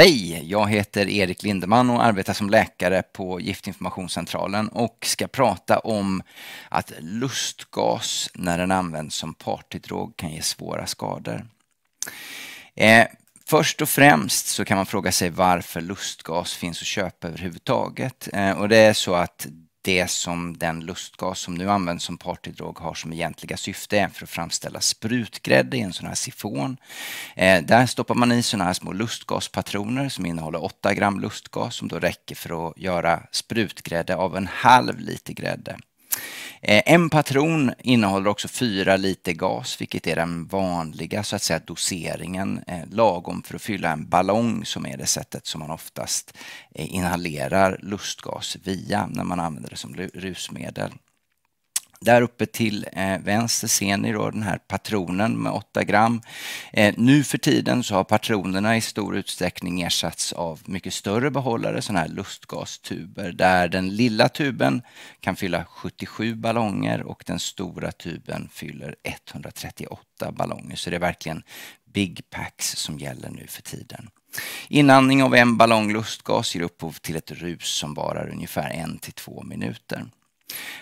Hej! Jag heter Erik Lindeman och arbetar som läkare på Giftinformationscentralen och ska prata om att lustgas när den används som partydrog kan ge svåra skador. Eh, först och främst så kan man fråga sig varför lustgas finns att köpa överhuvudtaget. Eh, och det är så att det som den lustgas som nu används som partydrog har som egentliga syfte är för att framställa sprutgrädde i en sån här sifon. Eh, där stoppar man i såna här små lustgaspatroner som innehåller 8 gram lustgas som då räcker för att göra sprutgrädde av en halv liter grädde. Eh, en patron innehåller också fyra liter gas, vilket är den vanliga så att säga, doseringen, eh, lagom för att fylla en ballong som är det sättet som man oftast eh, inhalerar lustgas via när man använder det som rusmedel. Där uppe till eh, vänster ser ni då den här patronen med 8 gram. Eh, nu för tiden så har patronerna i stor utsträckning ersatts av mycket större behållare, sådana här lustgastuber, där den lilla tuben kan fylla 77 ballonger och den stora tuben fyller 138 ballonger. Så det är verkligen big packs som gäller nu för tiden. Inandning av en ballong lustgas ger upphov till ett rus som varar ungefär 1 till två minuter.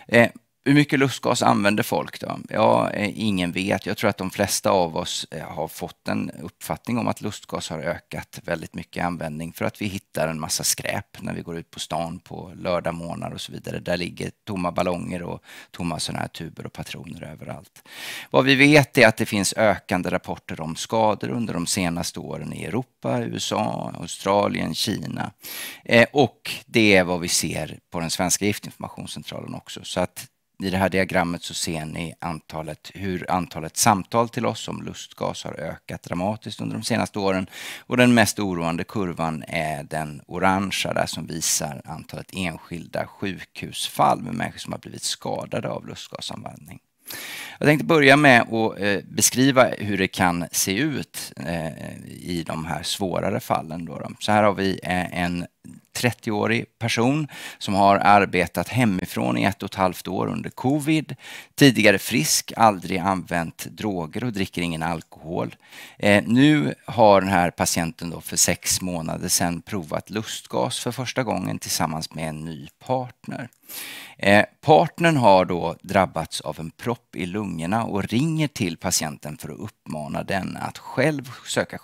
Eh, hur mycket lustgas använder folk då? Ja, eh, ingen vet. Jag tror att de flesta av oss eh, har fått en uppfattning om att lustgas har ökat väldigt mycket i användning för att vi hittar en massa skräp när vi går ut på stan på lördag lördagmorgnar och så vidare. Där ligger tomma ballonger och tomma sådana här tuber och patroner överallt. Vad vi vet är att det finns ökande rapporter om skador under de senaste åren i Europa, USA, Australien, Kina. Eh, och det är vad vi ser på den svenska giftinformationscentralen också. Så att i det här diagrammet så ser ni antalet, hur antalet samtal till oss om lustgas har ökat dramatiskt under de senaste åren. Och den mest oroande kurvan är den orangea där som visar antalet enskilda sjukhusfall med människor som har blivit skadade av lustgasanvändning. Jag tänkte börja med att eh, beskriva hur det kan se ut eh, i de här svårare fallen. Så här har vi eh, en 30-årig person som har arbetat hemifrån i ett och ett halvt år under covid, tidigare frisk, aldrig använt droger och dricker ingen alkohol. Eh, nu har den här patienten då för sex månader sedan provat lustgas för första gången tillsammans med en ny partner. Eh, partnern har då drabbats av en propp i lungorna och ringer till patienten för att uppmana den att själv söka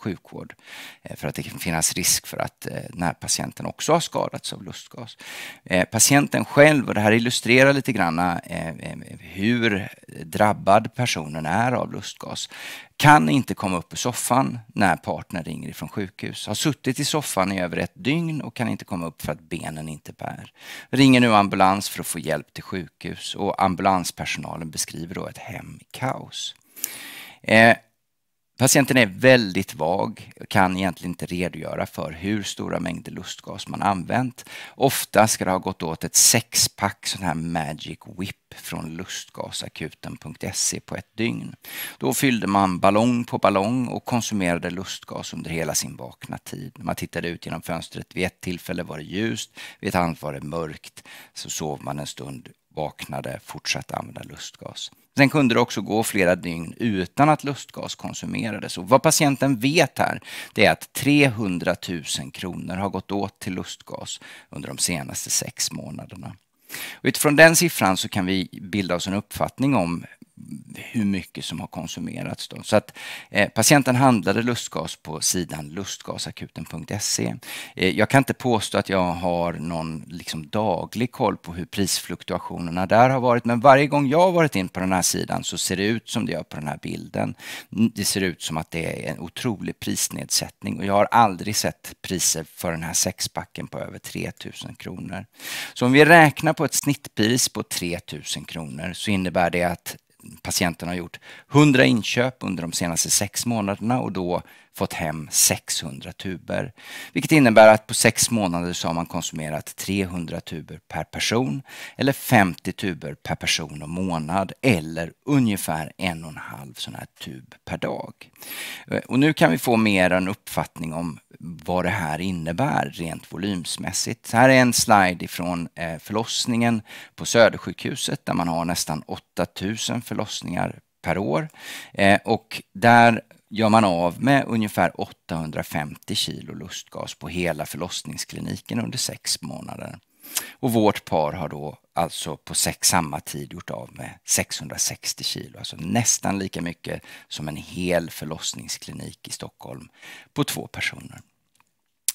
sjukvård eh, för att det kan finnas risk för att den här patienten patienten också har skadats av lustgas. Eh, patienten själv, och det här illustrerar lite grann eh, eh, hur drabbad personen är av lustgas, kan inte komma upp ur soffan när partnern ringer ifrån sjukhus. Har suttit i soffan i över ett dygn och kan inte komma upp för att benen inte bär. Ringer nu ambulans för att få hjälp till sjukhus och ambulanspersonalen beskriver då ett hem i kaos. Eh, Patienten är väldigt vag och kan egentligen inte redogöra för hur stora mängder lustgas man använt. Ofta ska det ha gått åt ett sexpack sån här Magic Whip från lustgasakuten.se på ett dygn. Då fyllde man ballong på ballong och konsumerade lustgas under hela sin vakna tid. När man tittade ut genom fönstret vid ett tillfälle var det ljust, vid ett annat var det mörkt. Så sov man en stund vaknade, fortsatte använda lustgas. Sen kunde det också gå flera dygn utan att lustgas konsumerades. Och vad patienten vet här, det är att 300 000 kronor har gått åt till lustgas under de senaste sex månaderna. Och utifrån den siffran så kan vi bilda oss en uppfattning om hur mycket som har konsumerats. Då. Så att eh, patienten handlade lustgas på sidan lustgasakuten.se. Eh, jag kan inte påstå att jag har någon liksom, daglig koll på hur prisfluktuationerna där har varit, men varje gång jag har varit in på den här sidan så ser det ut som det gör på den här bilden. Det ser ut som att det är en otrolig prisnedsättning och jag har aldrig sett priser för den här sexpacken på över 3000 kronor. Så om vi räknar på ett snittpris på 3000 kronor så innebär det att patienten har gjort 100 inköp under de senaste sex månaderna och då fått hem 600 tuber. Vilket innebär att på sex månader så har man konsumerat 300 tuber per person eller 50 tuber per person och månad eller ungefär en och en halv sån här tub per dag. Eh, och nu kan vi få mer en uppfattning om vad det här innebär rent volymsmässigt. Här är en slide ifrån eh, förlossningen på Södersjukhuset där man har nästan 8000 förlossningar per år. Eh, och där gör man av med ungefär 850 kilo lustgas på hela förlossningskliniken under sex månader. Och vårt par har då alltså på sex, samma tid gjort av med 660 kilo, alltså nästan lika mycket som en hel förlossningsklinik i Stockholm på två personer.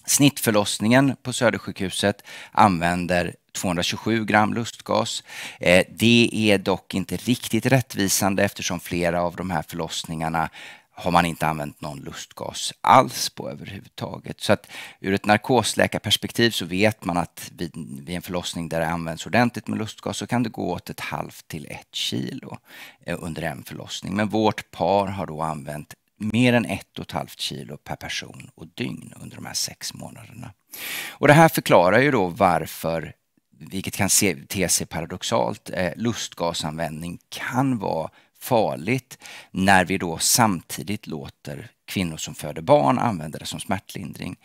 Snittförlossningen på Södersjukhuset använder 227 gram lustgas. Eh, det är dock inte riktigt rättvisande eftersom flera av de här förlossningarna har man inte använt någon lustgas alls på överhuvudtaget. Så att ur ett narkosläkarperspektiv så vet man att vid, vid en förlossning där det används ordentligt med lustgas så kan det gå åt ett halvt till ett kilo eh, under en förlossning. Men vårt par har då använt mer än ett och ett halvt kilo per person och dygn under de här sex månaderna. Och det här förklarar ju då varför vilket kan te sig paradoxalt, eh, lustgasanvändning kan vara farligt när vi då samtidigt låter kvinnor som föder barn använda det som smärtlindring.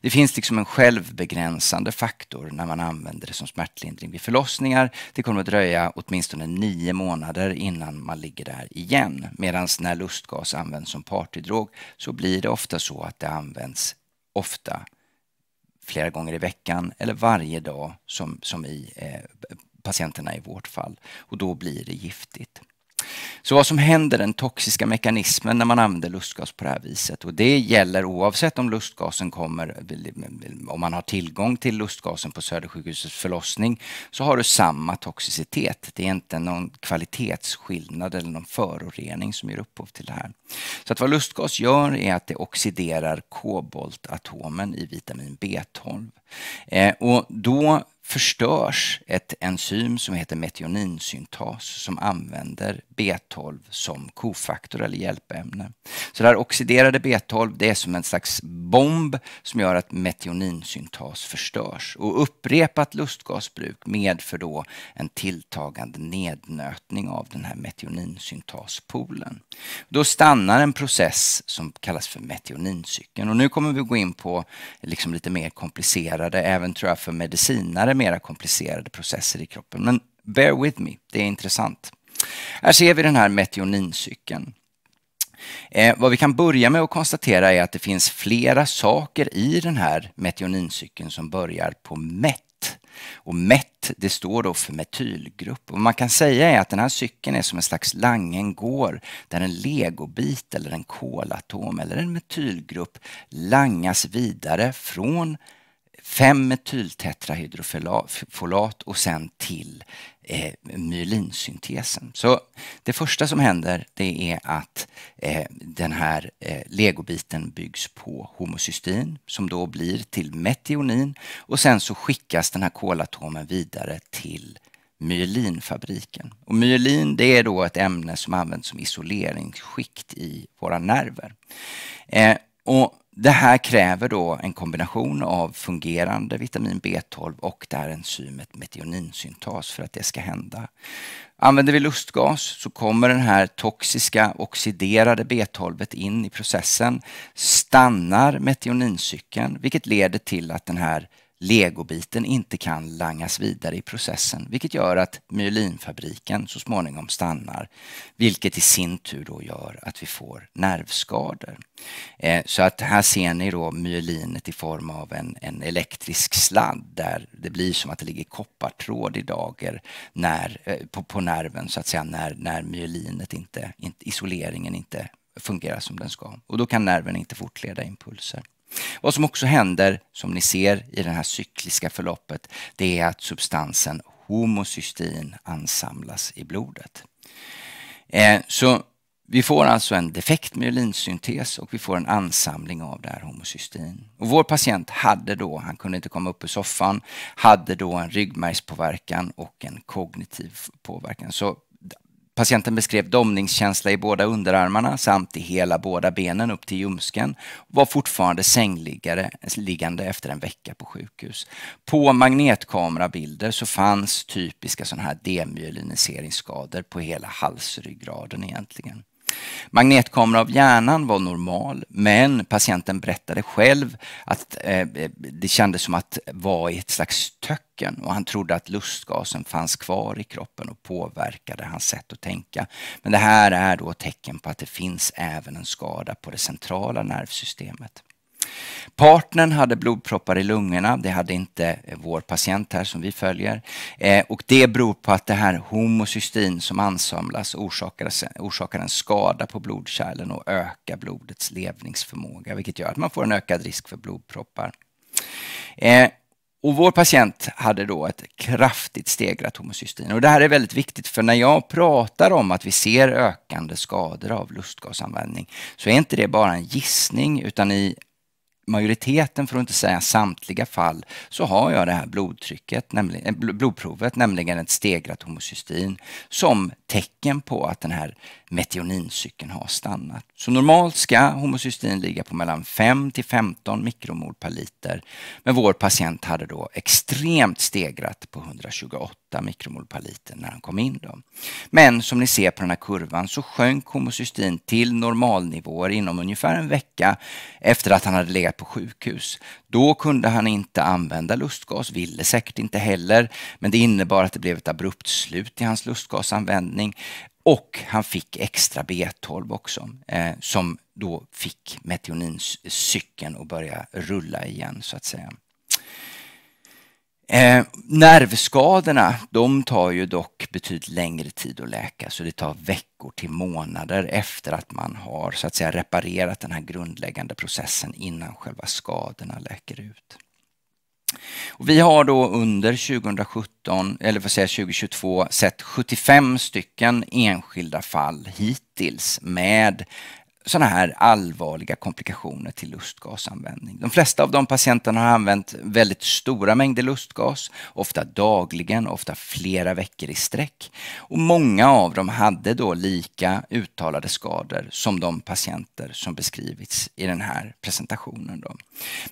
Det finns liksom en självbegränsande faktor när man använder det som smärtlindring vid förlossningar. Det kommer att dröja åtminstone nio månader innan man ligger där igen. Medan när lustgas används som partydrog så blir det ofta så att det används ofta flera gånger i veckan eller varje dag som, som i eh, patienterna i vårt fall. Och då blir det giftigt. Så vad som händer, den toxiska mekanismen när man använder lustgas på det här viset och det gäller oavsett om lustgasen kommer, om man har tillgång till lustgasen på Södersjukhusets förlossning så har du samma toxicitet. Det är inte någon kvalitetsskillnad eller någon förorening som ger upphov till det här. Så att vad lustgas gör är att det oxiderar koboltatomen i vitamin B12. Eh, och då förstörs ett enzym som heter metioninsyntas som använder B12 som kofaktor eller hjälpämne. Så det här oxiderade B12 det är som en slags bomb som gör att metioninsyntas förstörs. Och upprepat lustgasbruk medför då en tilltagande nednötning av den här metioninsyntaspolen. Då stannar en process som kallas för metionincykeln. Och nu kommer vi gå in på liksom lite mer komplicerade, även tror jag för medicinare andra mera komplicerade processer i kroppen. Men bear with me, det är intressant. Här ser vi den här metionincykeln. Eh, vad vi kan börja med att konstatera är att det finns flera saker i den här metionincykeln som börjar på MET. Och MET, det står då för metylgrupp. Och man kan säga är att den här cykeln är som en slags Langengård där en legobit eller en kolatom eller en metylgrupp langas vidare från 5-metyltetrahydrofolat och sen till eh, myelinsyntesen. Så det första som händer det är att eh, den här eh, legobiten byggs på homocystein som då blir till metionin och sen så skickas den här kolatomen vidare till myelinfabriken. Och myelin det är då ett ämne som används som isoleringsskikt i våra nerver. Eh, och det här kräver då en kombination av fungerande vitamin B12 och det här enzymet metioninsyntas för att det ska hända. Använder vi lustgas så kommer den här toxiska oxiderade B12 in i processen, stannar metionincykeln vilket leder till att den här legobiten inte kan langas vidare i processen, vilket gör att myelinfabriken så småningom stannar, vilket i sin tur då gör att vi får nervskador. Eh, så att här ser ni då myelinet i form av en, en elektrisk sladd där det blir som att det ligger koppartråd i dager när, eh, på, på nerven så att säga när, när myelinet inte, isoleringen inte fungerar som den ska och då kan nerven inte fortleda impulser. Vad som också händer, som ni ser i det här cykliska förloppet, det är att substansen homocystein ansamlas i blodet. Eh, så vi får alltså en defekt myelinsyntes och vi får en ansamling av det här homocystein. Och vår patient hade då, han kunde inte komma upp ur soffan, hade då en ryggmärgspåverkan och en kognitiv påverkan. Så Patienten beskrev domningskänsla i båda underarmarna samt i hela båda benen upp till ljumsken och var fortfarande sängliggande efter en vecka på sjukhus. På magnetkamerabilder så fanns typiska sådana här demyeliniseringsskador på hela halsryggraden egentligen. Magnetkamera av hjärnan var normal, men patienten berättade själv att eh, eh, det kändes som att vara i ett slags töcken och han trodde att lustgasen fanns kvar i kroppen och påverkade hans sätt att tänka. Men det här är då tecken på att det finns även en skada på det centrala nervsystemet. Partnern hade blodproppar i lungorna, det hade inte eh, vår patient här som vi följer. Eh, och det beror på att det här homocystein som ansamlas orsakar, orsakar en skada på blodkärlen och ökar blodets levningsförmåga, vilket gör att man får en ökad risk för blodproppar. Eh, och vår patient hade då ett kraftigt stegrat homocystein. Och det här är väldigt viktigt för när jag pratar om att vi ser ökande skador av lustgasanvändning så är inte det bara en gissning utan i majoriteten, för att inte säga samtliga fall, så har jag det här blodtrycket, nämligen, eh, blodprovet, nämligen ett stegrat homocystein, som tecken på att den här metionincykeln har stannat. Så normalt ska homocystein ligga på mellan 5 till 15 mikromol per liter, men vår patient hade då extremt stegrat på 128 mikromol per liter när han kom in. Då. Men som ni ser på den här kurvan så sjönk homocystin till normalnivåer inom ungefär en vecka efter att han hade legat på sjukhus. Då kunde han inte använda lustgas, ville säkert inte heller, men det innebar att det blev ett abrupt slut i hans lustgasanvändning och han fick extra B12 också, eh, som då fick metionincykeln att börja rulla igen så att säga. Eh, nervskadorna de tar ju dock betydligt längre tid att läka så det tar veckor till månader efter att man har så att säga, reparerat den här grundläggande processen innan själva skadorna läker ut. Och vi har då under 2017, eller vad säger 2022 sett 75 stycken enskilda fall hittills med sådana här allvarliga komplikationer till lustgasanvändning. De flesta av de patienterna har använt väldigt stora mängder lustgas, ofta dagligen, ofta flera veckor i sträck. Och många av dem hade då lika uttalade skador som de patienter som beskrivits i den här presentationen. Då.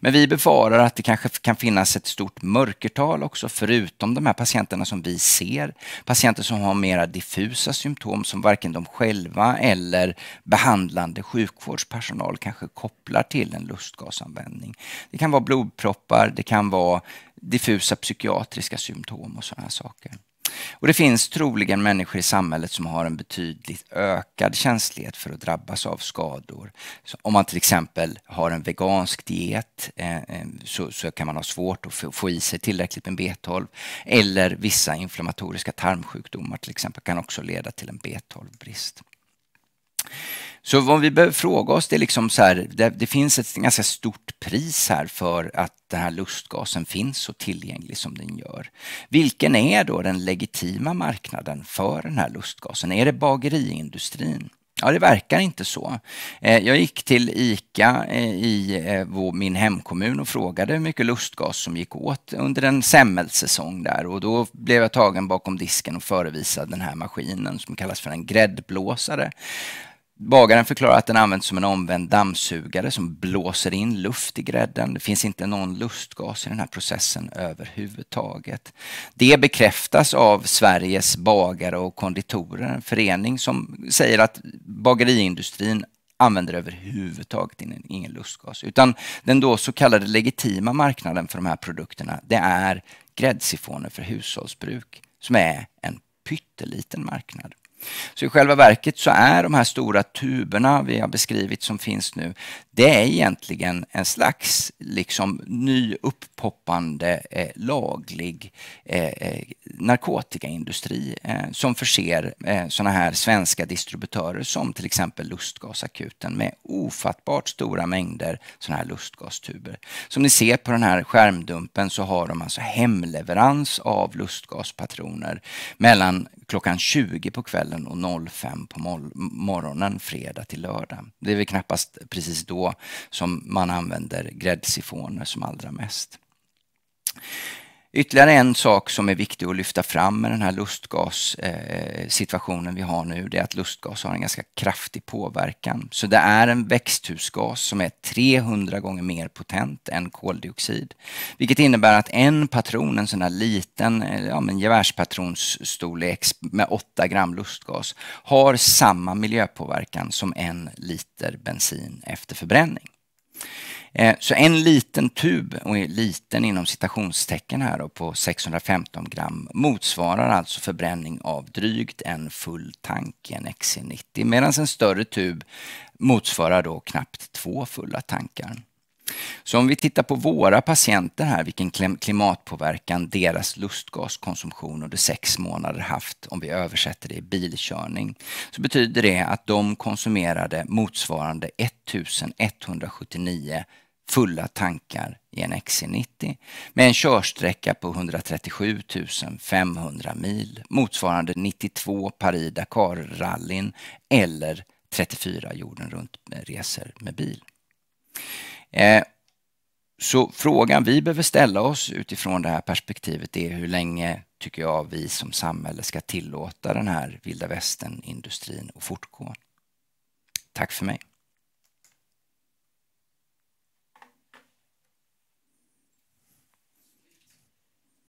Men vi befarar att det kanske kan finnas ett stort mörkertal också, förutom de här patienterna som vi ser. Patienter som har mera diffusa symptom som varken de själva eller behandlande eller sjukvårdspersonal kanske kopplar till en lustgasanvändning. Det kan vara blodproppar, det kan vara diffusa psykiatriska symptom och sådana saker. Och det finns troligen människor i samhället som har en betydligt ökad känslighet för att drabbas av skador. Så om man till exempel har en vegansk diet eh, eh så, så, kan man ha svårt att få i sig tillräckligt med B12. Eller vissa inflammatoriska tarmsjukdomar till exempel kan också leda till en B12-brist. Så vad vi behöver fråga oss, det är liksom så här, det, det, finns ett ganska stort pris här för att den här lustgasen finns så tillgänglig som den gör. Vilken är då den legitima marknaden för den här lustgasen? Är det bageriindustrin? Ja, det verkar inte så. Eh, jag gick till ICA eh, i eh, min hemkommun och frågade hur mycket lustgas som gick åt under en semmelsäsong där och då blev jag tagen bakom disken och förevisad den här maskinen som kallas för en gräddblåsare. Bagaren förklarar att den används som en omvänd dammsugare som blåser in luft i grädden. Det finns inte någon lustgas i den här processen överhuvudtaget. Det bekräftas av Sveriges bagare och konditorer, en förening som säger att bageriindustrin använder överhuvudtaget ingen lustgas. Utan den då så kallade legitima marknaden för de här produkterna, det är gräddsifoner för hushållsbruk som är en pytteliten marknad. Så i själva verket så är de här stora tuberna vi har beskrivit som finns nu, det är egentligen en slags liksom, ny upppoppande eh, laglig eh, eh narkotikaindustri eh, som förser eh, sådana här svenska distributörer som till exempel Lustgasakuten med ofattbart stora mängder sådana här lustgastuber. Som ni ser på den här skärmdumpen så har de alltså hemleverans av lustgaspatroner mellan klockan 20 på kvällen och 05 på morgonen fredag till lördag. Det är väl knappast precis då som man använder gräddsifoner som allra mest. Ytterligare en sak som är viktig att lyfta fram med den här lustgassituationen eh, vi har nu, det är att lustgas har en ganska kraftig påverkan. Så det är en växthusgas som är 300 gånger mer potent än koldioxid. Vilket innebär att en patron, en sån här liten eh, ja, men gevärspatronsstorlek med 8 gram lustgas, har samma miljöpåverkan som en liter bensin efter förbränning. Eh, så en liten tub, och liten inom citationstecken här då, på 615 gram motsvarar alltså förbränning av drygt en full tank i en XC90 medan en större tub motsvarar då knappt två fulla tankar. Så om vi tittar på våra patienter här, vilken klimatpåverkan deras lustgaskonsumtion under sex månader haft, om vi översätter det i bilkörning, så betyder det att de konsumerade motsvarande 1179 fulla tankar i en XC90 med en körsträcka på 137 500 mil motsvarande 92 Paris-Dakar-rallyn eller 34 jorden runt-resor eh, med bil. Eh, så frågan vi behöver ställa oss utifrån det här perspektivet är hur länge tycker jag vi som samhälle ska tillåta den här vilda västern-industrin att fortgå. Tack för mig.